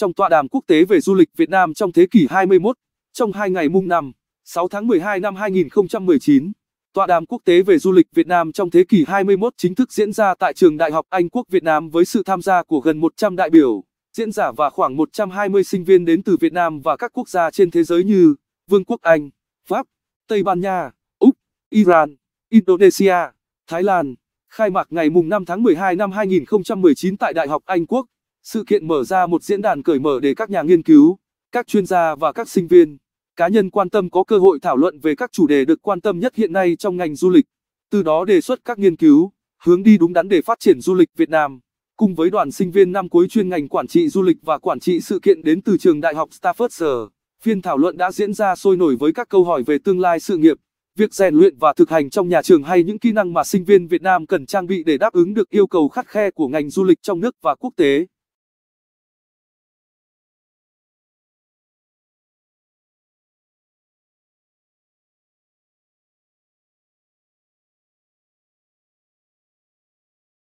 Trong tọa đàm quốc tế về du lịch Việt Nam trong thế kỷ 21, trong hai ngày mùng 5, 6 tháng 12 năm 2019, tọa đàm quốc tế về du lịch Việt Nam trong thế kỷ 21 chính thức diễn ra tại Trường Đại học Anh Quốc Việt Nam với sự tham gia của gần 100 đại biểu, diễn giả và khoảng 120 sinh viên đến từ Việt Nam và các quốc gia trên thế giới như Vương quốc Anh, Pháp, Tây Ban Nha, Úc, Iran, Indonesia, Thái Lan. Khai mạc ngày mùng 5 tháng 12 năm 2019 tại Đại học Anh Quốc. Sự kiện mở ra một diễn đàn cởi mở để các nhà nghiên cứu, các chuyên gia và các sinh viên, cá nhân quan tâm có cơ hội thảo luận về các chủ đề được quan tâm nhất hiện nay trong ngành du lịch, từ đó đề xuất các nghiên cứu, hướng đi đúng đắn để phát triển du lịch Việt Nam. Cùng với đoàn sinh viên năm cuối chuyên ngành quản trị du lịch và quản trị sự kiện đến từ trường Đại học Staffordshire, phiên thảo luận đã diễn ra sôi nổi với các câu hỏi về tương lai sự nghiệp, việc rèn luyện và thực hành trong nhà trường hay những kỹ năng mà sinh viên Việt Nam cần trang bị để đáp ứng được yêu cầu khắt khe của ngành du lịch trong nước và quốc tế.